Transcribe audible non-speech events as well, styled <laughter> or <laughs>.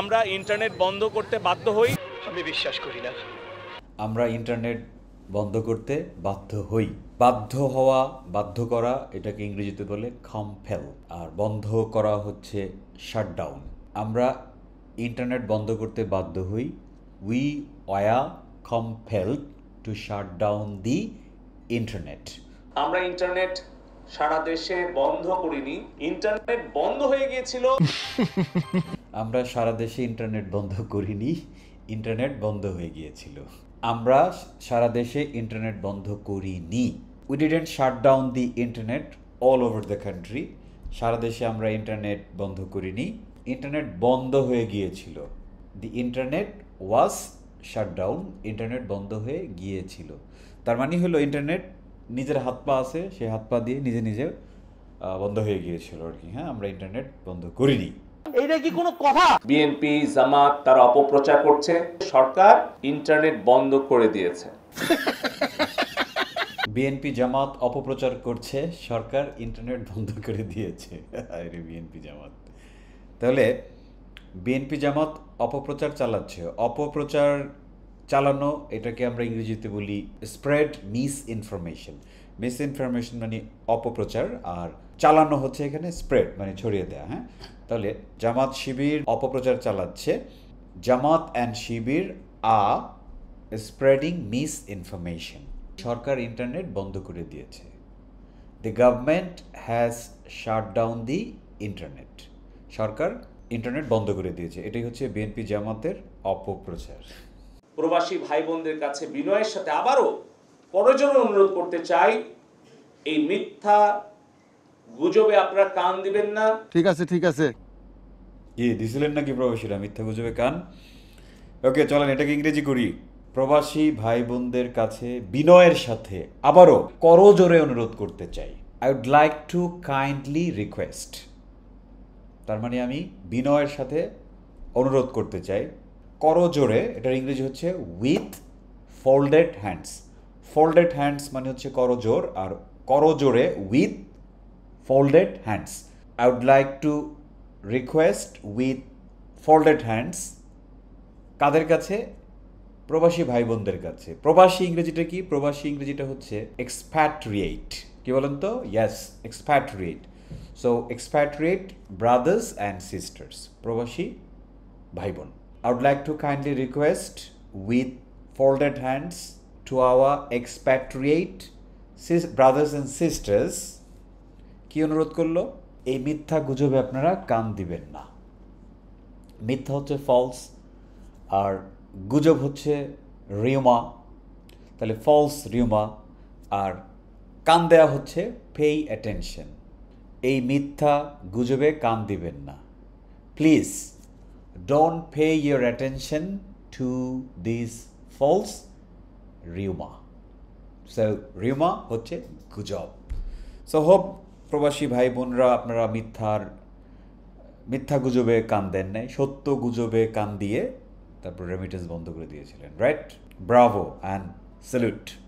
আমরা ইন্টারনেট বন্ধ করতে বাধ্য হই আমি বিশ্বাস করি না আমরা ইন্টারনেট বন্ধ করতে বাধ্য হই বাধ্য হওয়া বাধ্য করা এটাকে ইংরেজিতে বলে ফেল আর বন্ধ করা হচ্ছে শাটডাউন আমরা ইন্টারনেট বন্ধ করতে বাধ্য হই we were fail to shut down the internet আমরা ইন্টারনেট সারা দেশে বন্ধ করিনি ইন্টারনেট বন্ধ হয়ে গিয়েছিল <laughs> আমরা সারা দেশে ইন্টারনেট বন্ধ করিনি ইন্টারনেট বন্ধ হয়ে গিয়েছিল আমরা সারা দেশে ইন্টারনেট বন্ধ করিনি we didn't shut down the internet all over the country সারা দেশে আমরা ইন্টারনেট বন্ধ করিনি ইন্টারনেট বন্ধ হয়ে গিয়েছিল the internet was shut down internet বন্ধ হয়ে গিয়েছিল তার মানে হলো ইন্টারনেট নিজের হাত পা আছে সেই হাত পা দিয়ে নিজে নিজে বন্ধ হয়ে গিয়েছিল আর কি হ্যাঁ আমরা ইন্টারনেট বন্ধ করিনি এইটা কি কোনো কথা বিএনপি জামাত তার অপপ্রচার করছে সরকার ইন্টারনেট বন্ধ করে দিয়েছে বিএনপি জামাত অপপ্রচার করছে সরকার ইন্টারনেট বন্ধ করে দিয়েছে আরে বিএনপি জামাত তাহলে বিএনপি জামাত অপপ্রচার চালাচ্ছে অপপ্রচার চালানো এটাকে আমরা ইংরেজিতে বলি স্প্রেড মিস ইনফরমেশন মিসইনফরমেশন মানে অপপ্রচার আর চালানো হচ্ছে এখানে স্প্রেড মানে ছড়িয়ে দেয়া হ্যাঁ তাহলে জামাত শিবির অপপ্রচার চালাচ্ছে Jamaat and Shibir are spreading misinformation সরকার ইন্টারনেট বন্ধ করে দিয়েছে the government has shut down the internet সরকার ইন্টারনেট বন্ধ করে দিয়েছে এটাই হচ্ছে বিএনপি জামাতের অপপ্রচার প্রবাসী ভাই বোনদের কাছে বিনয়ের সাথে আবারও করজোরে অনুরোধ করতে চাই এই মিথ্যা গুজবে আপনারা কান দিবেন না ঠিক আছে ঠিক আছে কি দিছিলেন নাকি প্রবাসীরা মিথ্যা গুজবে কান ওকে চলেন এটাকে ইংরেজি করি প্রবাসী ভাই বোনদের কাছে বিনয়ের সাথে আবারও করজোরে অনুরোধ করতে চাই I would like to kindly request তার মানে আমি বিনয়ের সাথে অনুরোধ করতে চাই করজোরে এটার ইংরেজি হচ্ছে with folded hands folded hands মানে হচ্ছে করজোর আর করজোরে with folded hands I would like to request with folded hands কাদের কাছে প্রবাসী ভাই বোনদের কাছে প্রবাসী ইংরেজিটা কি প্রবাসী ইংরেজিটা হচ্ছে এক্সপ্যাট্রিয়েট কি বলেন তো yes expatriate so expatriate brothers and sisters প্রবাসী ভাই বোন I would like to kindly request with folded hands to our expatriate brothers and sisters কি অনুরোধ করলো এই মিথ্যা গুজবে আপনারা কান দিবেন না মিথ্যা হচ্ছে ফলস আর গুজব হচ্ছে রিউমা তাহলে ফলস রিউমা আর কান দেয়া হচ্ছে পেই অ্যাটেনশন এই মিথ্যা গুজবে কান দিবেন না please don't pay your attention to this false rumour so rumour হচ্ছে গুজব সো হোপ প্রবাসী ভাই বোনরা আপনারা মিথ্যার মিথ্যা গুজবে কান দেন নাই সত্য গুজবে কান দিয়ে তারপর রেমিটেন্স বন্ধ করে দিয়েছিলেন রাইট ব্রাভো অ্যান্ড স্যালুট